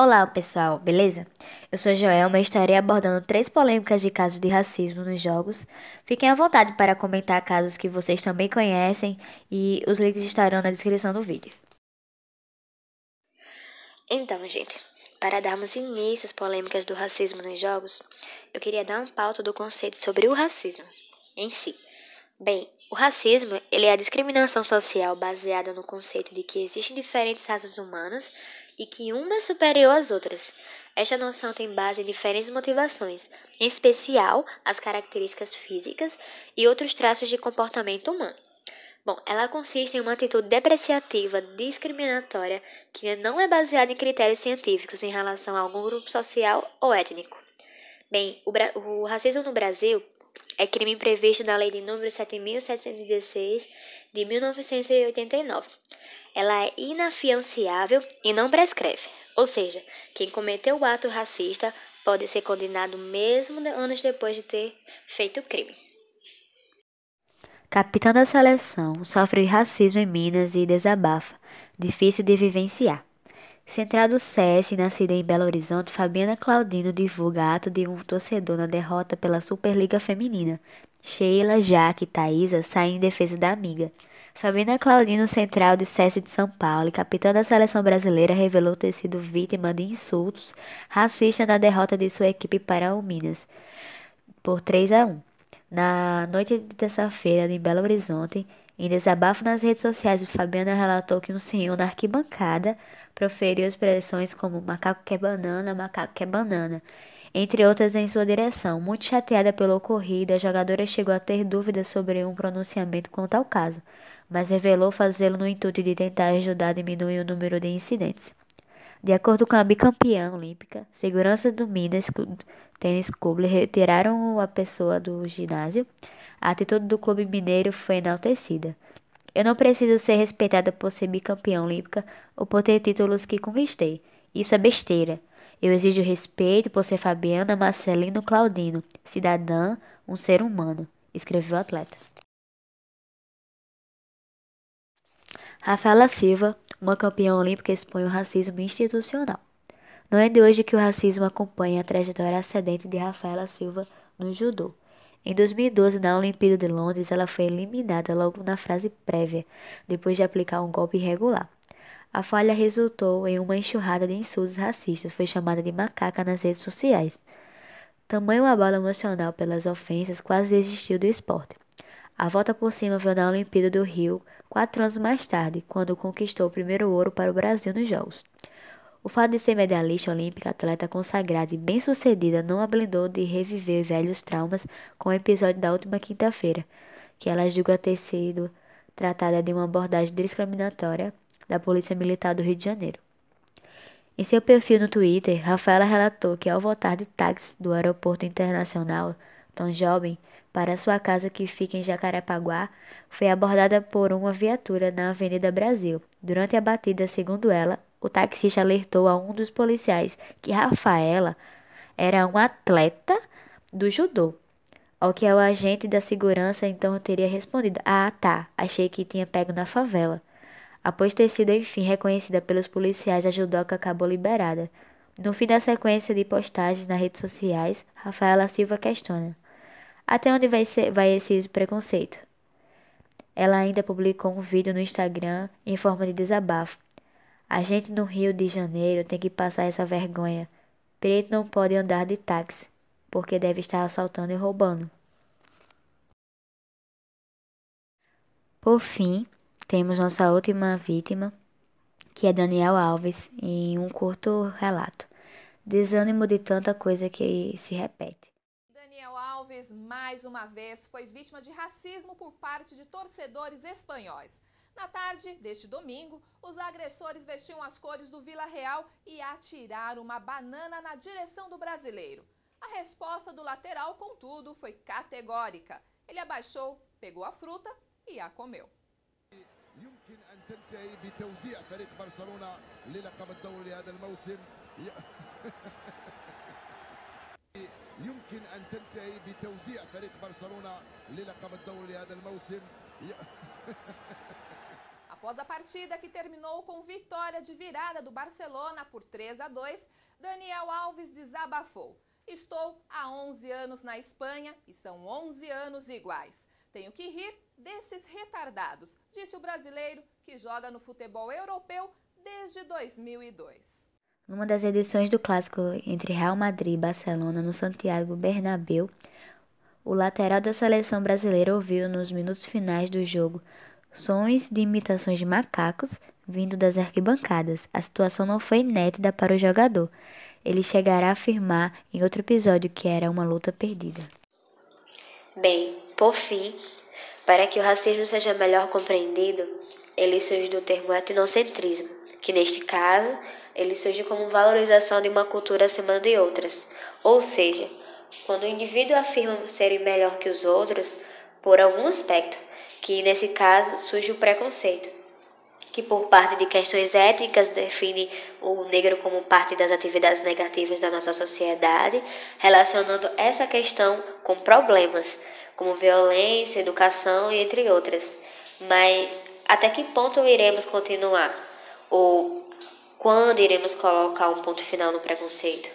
Olá pessoal, beleza? Eu sou Joelma e estarei abordando três polêmicas de casos de racismo nos jogos. Fiquem à vontade para comentar casos que vocês também conhecem e os links estarão na descrição do vídeo. Então, gente, para darmos início às polêmicas do racismo nos jogos, eu queria dar um pauta do conceito sobre o racismo em si. Bem, o racismo ele é a discriminação social baseada no conceito de que existem diferentes raças humanas e que uma é superior às outras. Esta noção tem base em diferentes motivações, em especial as características físicas e outros traços de comportamento humano. Bom, ela consiste em uma atitude depreciativa, discriminatória, que não é baseada em critérios científicos em relação a algum grupo social ou étnico. Bem, o, o racismo no Brasil é crime previsto na Lei de número 7716 de 1989. Ela é inafianciável e não prescreve, ou seja, quem cometeu o ato racista pode ser condenado mesmo anos depois de ter feito o crime. Capitão da seleção sofre racismo em Minas e desabafa. Difícil de vivenciar. Central do CS, nascida em Belo Horizonte, Fabiana Claudino divulga ato de um torcedor na derrota pela Superliga Feminina. Sheila, Jaque e Thaisa saem em defesa da amiga. Fabiana Claudino, central de Cesse de São Paulo e capitã da seleção brasileira, revelou ter sido vítima de insultos racistas na derrota de sua equipe para o Minas por 3 a 1. Na noite de terça-feira, em Belo Horizonte, em desabafo nas redes sociais, Fabiana relatou que um senhor na arquibancada proferiu expressões como macaco quer banana, macaco quer banana, entre outras em sua direção. Muito chateada pelo ocorrido, a jogadora chegou a ter dúvidas sobre um pronunciamento quanto ao caso, mas revelou fazê-lo no intuito de tentar ajudar a diminuir o número de incidentes. De acordo com a bicampeã olímpica, segurança do Minas Tênis Clube retiraram a pessoa do ginásio. A atitude do clube mineiro foi enaltecida. Eu não preciso ser respeitada por ser bicampeã olímpica ou por ter títulos que conquistei. Isso é besteira. Eu exijo respeito por ser Fabiana Marcelino Claudino, cidadã, um ser humano, escreveu o atleta. Rafaela Silva, uma campeã olímpica, expõe o racismo institucional. Não é de hoje que o racismo acompanha a trajetória ascendente de Rafaela Silva no judô. Em 2012, na Olimpíada de Londres, ela foi eliminada logo na frase prévia, depois de aplicar um golpe irregular. A falha resultou em uma enxurrada de insultos racistas, foi chamada de macaca nas redes sociais. Tamanho abalo emocional pelas ofensas quase existiu do esporte. A volta por cima veio na Olimpíada do Rio, quatro anos mais tarde, quando conquistou o primeiro ouro para o Brasil nos Jogos. O fato de ser medalhista olímpica, atleta consagrada e bem-sucedida não a blindou de reviver velhos traumas com o episódio da última quinta-feira, que ela julga ter sido tratada de uma abordagem discriminatória da Polícia Militar do Rio de Janeiro. Em seu perfil no Twitter, Rafaela relatou que ao voltar de táxi do aeroporto internacional tão jovem, para sua casa que fica em Jacarepaguá, foi abordada por uma viatura na Avenida Brasil. Durante a batida, segundo ela, o taxista alertou a um dos policiais que Rafaela era um atleta do judô. Ao que o agente da segurança então teria respondido: Ah, tá, achei que tinha pego na favela. Após ter sido enfim reconhecida pelos policiais, a judoca acabou liberada. No fim da sequência de postagens nas redes sociais, Rafaela Silva questiona: até onde vai, ser, vai esse preconceito? Ela ainda publicou um vídeo no Instagram em forma de desabafo. A gente no Rio de Janeiro tem que passar essa vergonha. Preto não pode andar de táxi, porque deve estar assaltando e roubando. Por fim, temos nossa última vítima, que é Daniel Alves, em um curto relato. Desânimo de tanta coisa que se repete. Daniel Alves, mais uma vez, foi vítima de racismo por parte de torcedores espanhóis. Na tarde deste domingo, os agressores vestiam as cores do Vila Real e atiraram uma banana na direção do brasileiro. A resposta do lateral, contudo, foi categórica. Ele abaixou, pegou a fruta e a comeu. يمكن تنتهي بتوديع فريق للقب الدوري الموسم Após a partida que terminou com vitória de virada do Barcelona por 3 a 2, Daniel Alves desabafou. Estou há 11 anos na Espanha e são 11 anos iguais. Tenho que rir desses retardados, disse o brasileiro que joga no futebol europeu desde 2002. Numa das edições do clássico entre Real Madrid e Barcelona no Santiago Bernabéu, o lateral da seleção brasileira ouviu nos minutos finais do jogo sons de imitações de macacos vindo das arquibancadas. A situação não foi inédita para o jogador. Ele chegará a afirmar em outro episódio que era uma luta perdida. Bem, por fim, para que o racismo seja melhor compreendido, ele surge do termo etnocentrismo, que neste caso ele surge como valorização de uma cultura acima de outras. Ou seja, quando o indivíduo afirma ser melhor que os outros por algum aspecto, que nesse caso surge o preconceito, que por parte de questões éticas define o negro como parte das atividades negativas da nossa sociedade, relacionando essa questão com problemas como violência, educação e entre outras. Mas até que ponto iremos continuar? Ou quando iremos colocar um ponto final no preconceito?